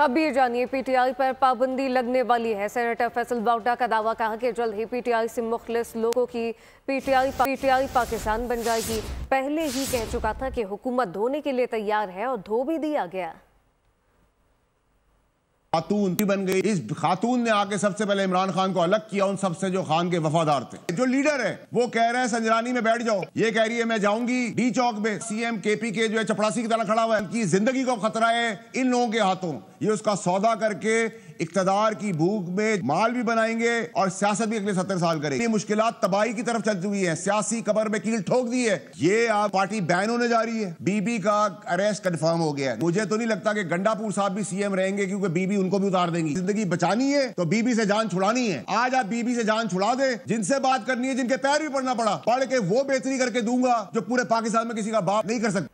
अब ये जानिए पीटीआई पर पाबंदी लगने वाली है सेनेटर फैसल बाउटा का दावा कहा कि जल्द ही पीटीआई से मुखलिस लोगों की पीटीआई पीटीआई पाकिस्तान बन जाएगी पहले ही कह चुका था कि हुकूमत धोने के लिए तैयार है और धो भी दिया गया खातून बन गई इस खातून ने आके सबसे पहले इमरान खान को अलग किया उन सबसे जो खान के वफादार थे जो लीडर है वो कह रहे हैं संजरानी में बैठ जाओ ये कह रही है मैं जाऊंगी डी चौक में सीएम केपी के जो है चपड़ासी की तरह खड़ा हुआ है इनकी जिंदगी को खतरा है इन लोगों के हाथों ये उसका सौदा करके इकतदार की भूख में माल भी बनाएंगे और सियासत भी अगले सत्तर साल करेंगे मुश्किल तबाही की तरफ चलती हुई है सियासी कबर में कील ठोक दी है ये आप पार्टी बैन होने जा रही है बीबी का अरेस्ट कंफर्म हो गया है मुझे तो नहीं लगता कि गंडापुर साहब भी सीएम रहेंगे क्योंकि बीबी उनको भी उतार देंगी जिंदगी बचानी है तो बीबी से जान छुड़ानी है आज आप बीबी से जान छुड़ा दे जिनसे बात करनी है जिनके पैर भी पड़ना पड़ा पढ़ के वो बेहतरी करके दूंगा जो पूरे पाकिस्तान में किसी का बात नहीं कर सकता